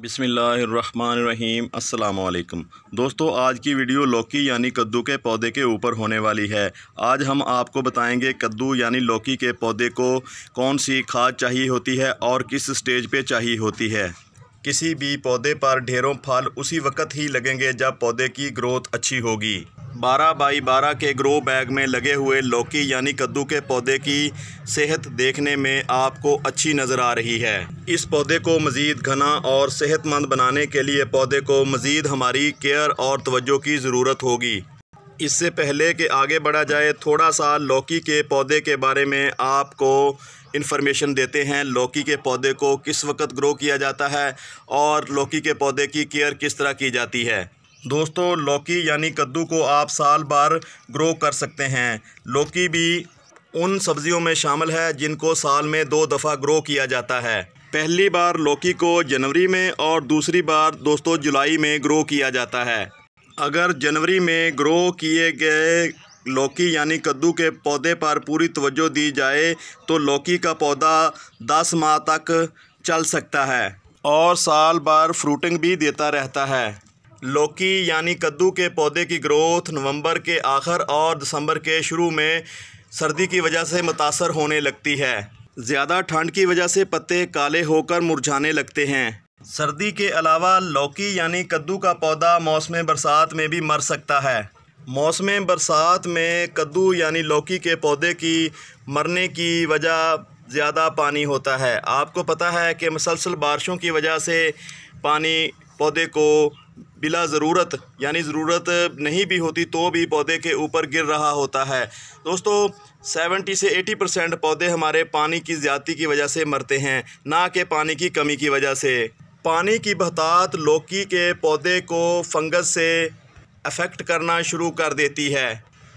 बिसमीम् अल्लाम दोस्तों आज की वीडियो लौकी यानी कद्दू के पौधे के ऊपर होने वाली है आज हम आपको बताएंगे कद्दू यानी लौकी के पौधे को कौन सी खाद चाहिए होती है और किस स्टेज पे चाहिए होती है किसी भी पौधे पर ढेरों फल उसी वक्त ही लगेंगे जब पौधे की ग्रोथ अच्छी होगी बारह बाई बारह के ग्रो बैग में लगे हुए लौकी यानी कद्दू के पौधे की सेहत देखने में आपको अच्छी नज़र आ रही है इस पौधे को मज़ीद घना और सेहतमंद बनाने के लिए पौधे को मज़ीद हमारी केयर और तवज्जो की ज़रूरत होगी इससे पहले कि आगे बढ़ा जाए थोड़ा सा लौकी के पौधे के बारे में आपको इन्फॉर्मेशन देते हैं लौकी के पौधे को किस वक्त ग्रो किया जाता है और लौकी के पौधे की केयर किस तरह की जाती है दोस्तों लौकी यानी कद्दू को आप साल बार ग्रो कर सकते हैं लौकी भी उन सब्ज़ियों में शामिल है जिनको साल में दो दफ़ा ग्रो किया जाता है पहली बार लौकी को जनवरी में और दूसरी बार दोस्तों जुलाई में ग्रो किया जाता है अगर जनवरी में ग्रो किए गए लौकी यानी कद्दू के पौधे पर पूरी तवज्जो दी जाए तो लौकी का पौधा दस माह तक चल सकता है और साल बार फ्रूटिंग भी देता रहता है लौकी यानी कद्दू के पौधे की ग्रोथ नवंबर के आखिर और दिसंबर के शुरू में सर्दी की वजह से मुतासर होने लगती है ज़्यादा ठंड की वजह से पत्ते काले होकर मुरझाने लगते हैं सर्दी के अलावा लौकी यानी कद्दू का पौधा मौसम बरसात में भी मर सकता है मौसम बरसात में कद्दू यानी लौकी के पौधे की मरने की वजह ज़्यादा पानी होता है आपको पता है कि मसलसल बारिशों की वजह से पानी पौधे को बिला ज़रूरत यानी ज़रूरत नहीं भी होती तो भी पौधे के ऊपर गिर रहा होता है दोस्तों 70 से 80 परसेंट पौधे हमारे पानी की ज़्यादा की वजह से मरते हैं ना कि पानी की कमी की वजह से पानी की बहतात लौकी के पौधे को फंगस से अफेक्ट करना शुरू कर देती है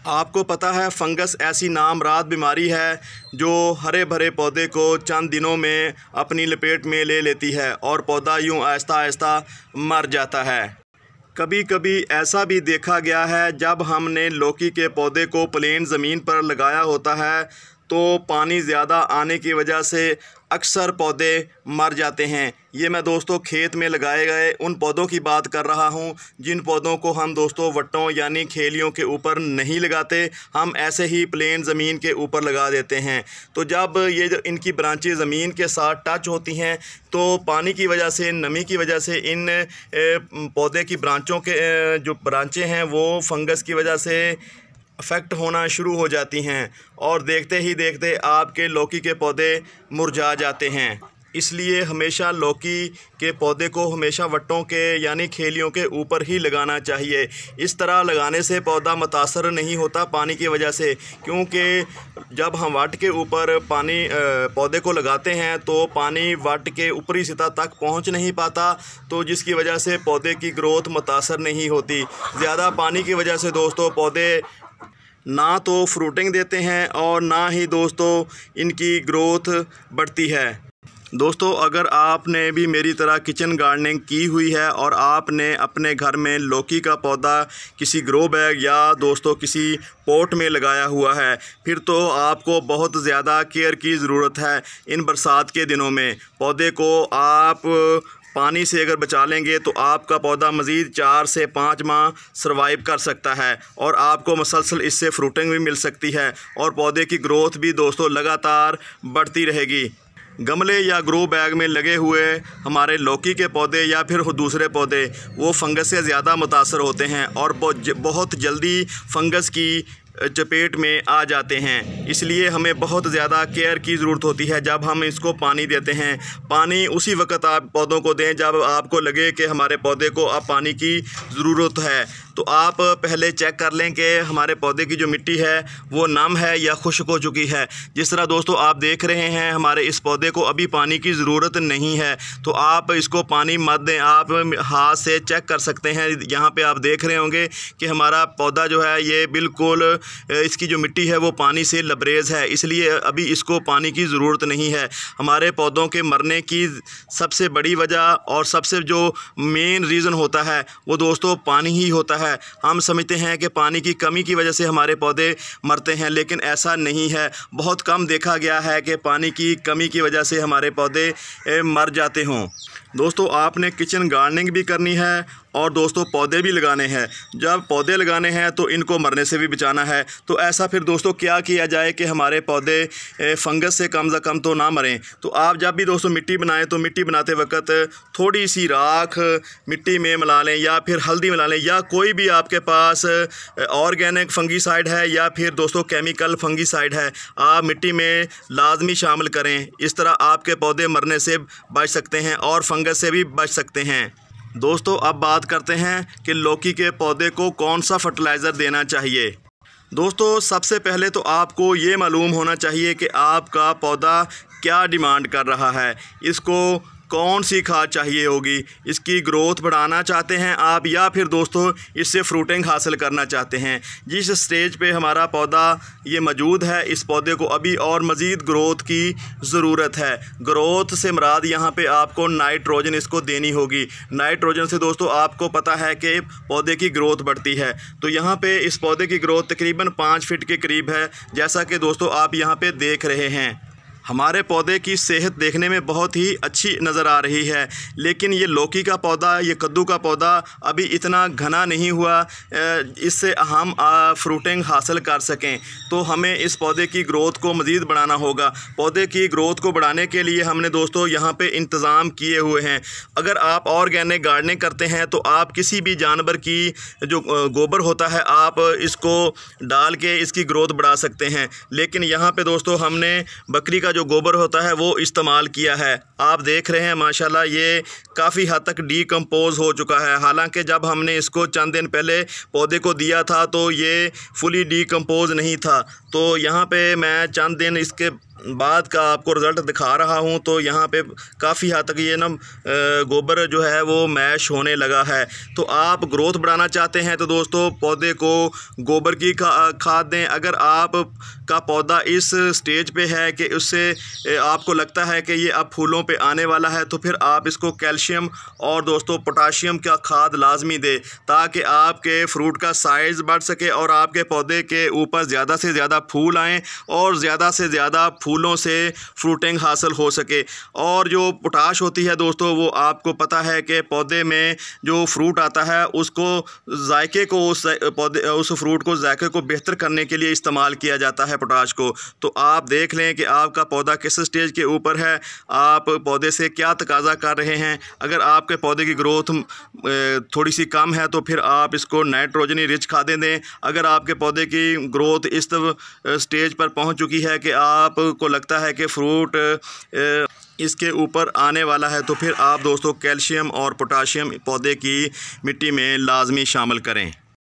आपको पता है फंगस ऐसी नामराद बीमारी है जो हरे भरे पौधे को चंद दिनों में अपनी लपेट में ले लेती है और पौधा यूं आहिस्ता आहिस्ता मर जाता है कभी कभी ऐसा भी देखा गया है जब हमने लौकी के पौधे को प्लेन ज़मीन पर लगाया होता है तो पानी ज़्यादा आने की वजह से अक्सर पौधे मर जाते हैं ये मैं दोस्तों खेत में लगाए गए उन पौधों की बात कर रहा हूँ जिन पौधों को हम दोस्तों वट्टों यानी खेलियों के ऊपर नहीं लगाते हम ऐसे ही प्लेन ज़मीन के ऊपर लगा देते हैं तो जब ये जो इनकी ब्रांचें ज़मीन के साथ टच होती हैं तो पानी की वजह से नमी की वजह से इन पौधे की ब्रांचों के जो ब्रांचें हैं वो फंगस की वजह से अफेक्ट होना शुरू हो जाती हैं और देखते ही देखते आपके लौकी के पौधे मुरझा जाते हैं इसलिए हमेशा लौकी के पौधे को हमेशा वट्टों के यानी खेलियों के ऊपर ही लगाना चाहिए इस तरह लगाने से पौधा मुतासर नहीं होता पानी की वजह से क्योंकि जब हम वट के ऊपर पानी पौधे को लगाते हैं तो पानी वाट के ऊपरी सतह तक पहुंच नहीं पाता तो जिसकी वजह से पौधे की ग्रोथ मुतासर नहीं होती ज़्यादा पानी की वजह से दोस्तों पौधे ना तो फ्रूटिंग देते हैं और ना ही दोस्तों इनकी ग्रोथ बढ़ती है दोस्तों अगर आपने भी मेरी तरह किचन गार्डनिंग की हुई है और आपने अपने घर में लौकी का पौधा किसी ग्रो बैग या दोस्तों किसी पोट में लगाया हुआ है फिर तो आपको बहुत ज़्यादा केयर की ज़रूरत है इन बरसात के दिनों में पौधे को आप पानी से अगर बचा लेंगे तो आपका पौधा मज़ीद चार से पाँच माह सर्वाइव कर सकता है और आपको मसलसल इससे फ्रूटिंग भी मिल सकती है और पौधे की ग्रोथ भी दोस्तों लगातार बढ़ती रहेगी गमले या ग्रो बैग में लगे हुए हमारे लौकी के पौधे या फिर दूसरे पौधे वो फंगस से ज़्यादा मुतासर होते हैं और बहुत जल्दी फंगस की चपेट में आ जाते हैं इसलिए हमें बहुत ज़्यादा केयर की ज़रूरत होती है जब हम इसको पानी देते हैं पानी उसी वक्त आप पौधों को दें जब आपको लगे कि हमारे पौधे को अब पानी की ज़रूरत है तो आप पहले चेक कर लें कि हमारे पौधे की जो मिट्टी है वो नम है या खुश्क हो चुकी है जिस तरह दोस्तों आप देख रहे हैं हमारे इस पौधे को अभी पानी की ज़रूरत नहीं है तो आप इसको पानी मत दें आप हाथ से चेक कर सकते हैं यहाँ पे आप देख रहे होंगे कि हमारा पौधा जो है ये बिल्कुल इसकी जो मिट्टी है वो पानी से लबरेज़ है इसलिए अभी इसको पानी की ज़रूरत नहीं है हमारे पौधों के मरने की सबसे बड़ी वजह और सबसे जो मेन रीज़न होता है वो दोस्तों पानी ही होता है है हम समझते हैं कि पानी की कमी की वजह से हमारे पौधे मरते हैं लेकिन ऐसा नहीं है बहुत कम देखा गया है कि पानी की कमी की वजह से हमारे पौधे मर जाते हों दोस्तों आपने किचन गार्डनिंग भी करनी है और दोस्तों पौधे भी लगाने हैं जब पौधे लगाने हैं तो इनको मरने से भी बचाना है तो ऐसा फिर दोस्तों क्या किया जाए कि हमारे पौधे फंगस से कम से कम तो ना मरें तो आप जब भी दोस्तों मिट्टी बनाएं तो मिट्टी बनाते वक्त थोड़ी सी राख मिट्टी में मिला लें या फिर हल्दी मिला लें या कोई भी आपके पास ऑर्गेनिक फंगीसाइड है या फिर दोस्तों केमिकल फंगीसाइड है आप मिट्टी में लाजमी शामिल करें इस तरह आपके पौधे मरने से बच सकते हैं और फंग फंगस से भी बच सकते हैं दोस्तों अब बात करते हैं कि लौकी के पौधे को कौन सा फर्टिलाइज़र देना चाहिए दोस्तों सबसे पहले तो आपको ये मालूम होना चाहिए कि आपका पौधा क्या डिमांड कर रहा है इसको कौन सी खाद चाहिए होगी इसकी ग्रोथ बढ़ाना चाहते हैं आप या फिर दोस्तों इससे फ्रूटिंग हासिल करना चाहते हैं जिस स्टेज पे हमारा पौधा ये मौजूद है इस पौधे को अभी और मज़ीद ग्रोथ की ज़रूरत है ग्रोथ से मराद यहाँ पे आपको नाइट्रोजन इसको देनी होगी नाइट्रोजन से दोस्तों आपको पता है कि पौधे की ग्रोथ बढ़ती है तो यहाँ पर इस पौधे की ग्रोथ तकरीबन पाँच फिट के करीब है जैसा कि दोस्तों आप यहाँ पर देख रहे हैं हमारे पौधे की सेहत देखने में बहुत ही अच्छी नज़र आ रही है लेकिन ये लौकी का पौधा ये कद्दू का पौधा अभी इतना घना नहीं हुआ इससे हम फ्रूटिंग हासिल कर सकें तो हमें इस पौधे की ग्रोथ को मज़ीद बढ़ाना होगा पौधे की ग्रोथ को बढ़ाने के लिए हमने दोस्तों यहाँ पे इंतज़ाम किए हुए हैं अगर आप ऑर्गेनिक गार्डनिंग करते हैं तो आप किसी भी जानवर की जो गोबर होता है आप इसको डाल के इसकी ग्रोथ बढ़ा सकते हैं लेकिन यहाँ पर दोस्तों हमने बकरी का का जो गोबर होता है वो इस्तेमाल किया है आप देख रहे हैं माशाल्लाह ये काफ़ी हद तक डीकम्पोज़ हो चुका है हालांकि जब हमने इसको चंद दिन पहले पौधे को दिया था तो ये फुली डीकम्पोज़ नहीं था तो यहाँ पे मैं चंद दिन इसके बाद का आपको रिज़ल्ट दिखा रहा हूँ तो यहाँ पे काफ़ी हद तक ये ना गोबर जो है वो मैश होने लगा है तो आप ग्रोथ बढ़ाना चाहते हैं तो दोस्तों पौधे को गोबर की खाद दें अगर आप का पौधा इस स्टेज पे है कि उससे आपको लगता है कि ये अब फूलों पे आने वाला है तो फिर आप इसको कैल्शियम और दोस्तों पोटाशियम का खाद लाजमी दें ताकि आपके फ्रूट का साइज़ बढ़ सके और आपके पौधे के ऊपर ज़्यादा से ज़्यादा फूल आएँ और ज़्यादा से ज़्यादा फूलों से फ्रूटिंग हासिल हो सके और जो पोटाश होती है दोस्तों वो आपको पता है कि पौधे में जो फ्रूट आता है उसको जायके को उस पौधे उस फ्रूट को जायके को बेहतर करने के लिए इस्तेमाल किया जाता है पोटाश को तो आप देख लें कि आपका पौधा किस स्टेज के ऊपर है आप पौधे से क्या तकाजा कर रहे हैं अगर आपके पौधे की ग्रोथ थोड़ी सी कम है तो फिर आप इसको नाइट्रोजनी रिच खादें दें अगर आपके पौधे की ग्रोथ इस स्टेज पर पहुंच चुकी है कि आप आपको लगता है कि फ्रूट इसके ऊपर आने वाला है तो फिर आप दोस्तों कैल्शियम और पोटाशियम पौधे की मिट्टी में लाजमी शामिल करें